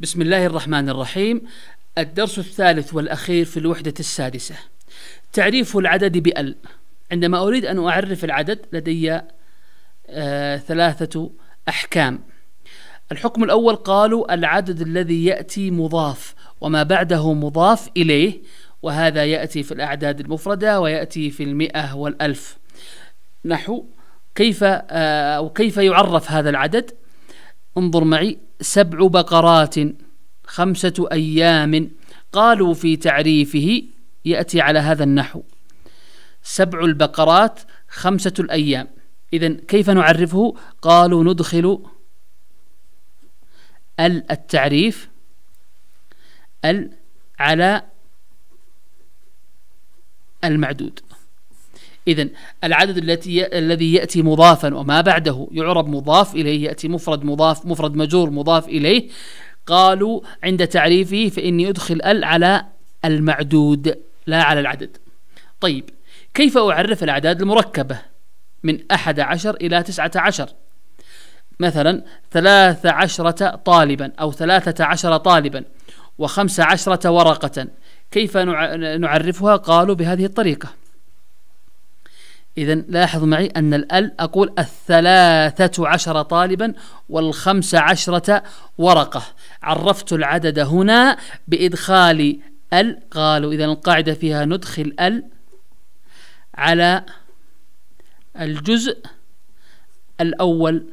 بسم الله الرحمن الرحيم الدرس الثالث والأخير في الوحدة السادسة تعريف العدد بأل عندما أريد أن أعرف العدد لدي آه ثلاثة أحكام الحكم الأول قالوا العدد الذي يأتي مضاف وما بعده مضاف إليه وهذا يأتي في الأعداد المفردة ويأتي في المئة والألف نحو كيف آه أو كيف يعرف هذا العدد انظر معي سبع بقرات خمسة أيام قالوا في تعريفه يأتي على هذا النحو سبع البقرات خمسة الأيام إذا كيف نعرفه قالوا ندخل ال التعريف ال على المعدود إذا العدد التي الذي يأتي مضافا وما بعده يعرب مضاف إليه يأتي مفرد مضاف مفرد مجور مضاف إليه قالوا عند تعريفه فإني أدخل ال على المعدود لا على العدد طيب كيف أعرف الأعداد المركبة من أحد عشر إلى تسعة عشر مثلا ثلاث عشرة طالبا أو ثلاثة عشر طالبا وخمس عشرة ورقة كيف نعرفها قالوا بهذه الطريقة إذا لاحظوا معي أن الأل أقول الثلاثة عشر طالبا والخمس عشرة ورقة عرفت العدد هنا بإدخال ال قالوا إذا القاعدة فيها ندخل ال على الجزء الأول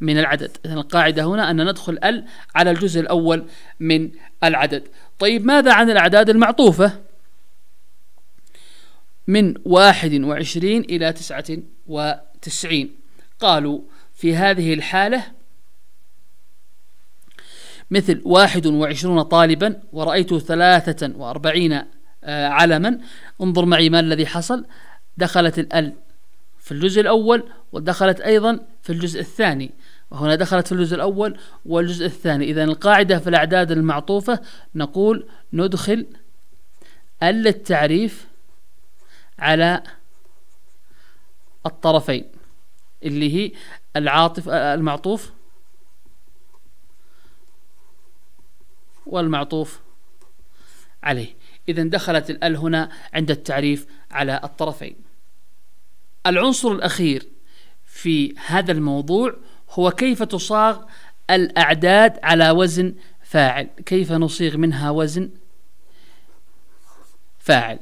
من العدد إذن القاعدة هنا أن ندخل ال على الجزء الأول من العدد طيب ماذا عن الأعداد المعطوفة من واحد وعشرين إلى تسعة وتسعين قالوا في هذه الحالة مثل واحد وعشرون طالبا ورأيت ثلاثة وأربعين آه، علما انظر معي ما الذي حصل دخلت الأل في الجزء الأول ودخلت أيضا في الجزء الثاني وهنا دخلت في الجزء الأول والجزء الثاني إذا القاعدة في الأعداد المعطوفة نقول ندخل ال التعريف على الطرفين اللي هي العاطف المعطوف والمعطوف عليه إذا دخلت الأل هنا عند التعريف على الطرفين العنصر الأخير في هذا الموضوع هو كيف تصاغ الأعداد على وزن فاعل كيف نصيغ منها وزن فاعل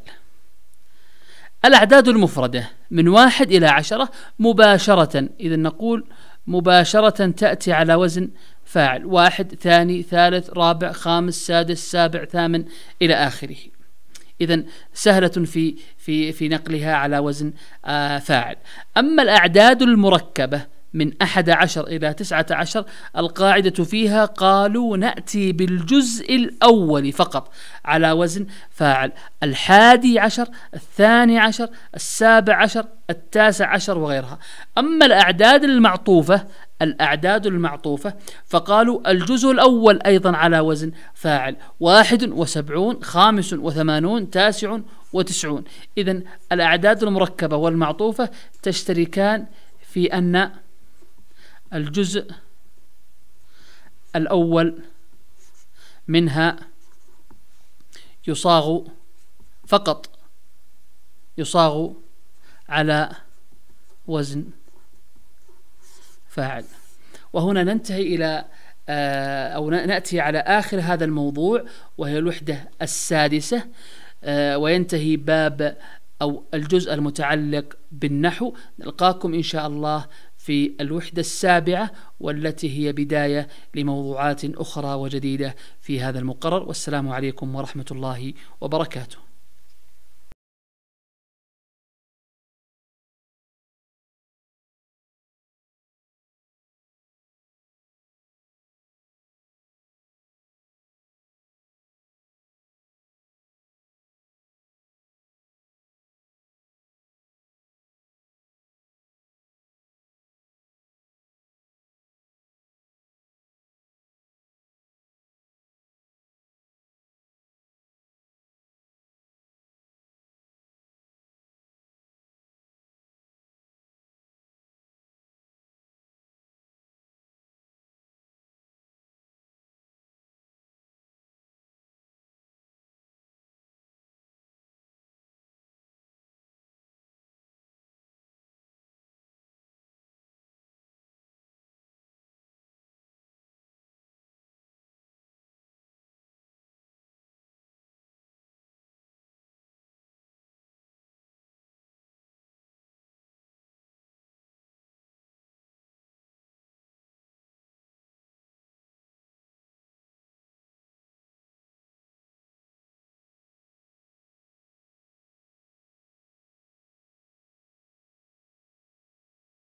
الأعداد المفردة من واحد إلى عشرة مباشرة إذا نقول مباشرة تأتي على وزن فاعل واحد ثاني ثالث رابع خامس سادس سابع ثامن إلى آخره إذا سهلة في في في نقلها على وزن آه فاعل أما الأعداد المركبة من أحد عشر إلى تسعة عشر القاعدة فيها قالوا نأتي بالجزء الأول فقط على وزن فاعل الحادي عشر الثاني عشر السابع عشر التاسع عشر وغيرها أما الأعداد المعطوفة الأعداد المعطوفة فقالوا الجزء الأول أيضا على وزن فاعل واحد وسبعون خامس وثمانون تاسع وتسعون إذا الأعداد المركبة والمعطوفة تشتركان في أن الجزء الأول منها يصاغ فقط يصاغ على وزن فاعل وهنا ننتهي إلى آه، أو نأتي على آخر هذا الموضوع وهي الوحدة السادسة آه، وينتهي باب أو الجزء المتعلق بالنحو نلقاكم إن شاء الله في الوحدة السابعة والتي هي بداية لموضوعات أخرى وجديدة في هذا المقرر والسلام عليكم ورحمة الله وبركاته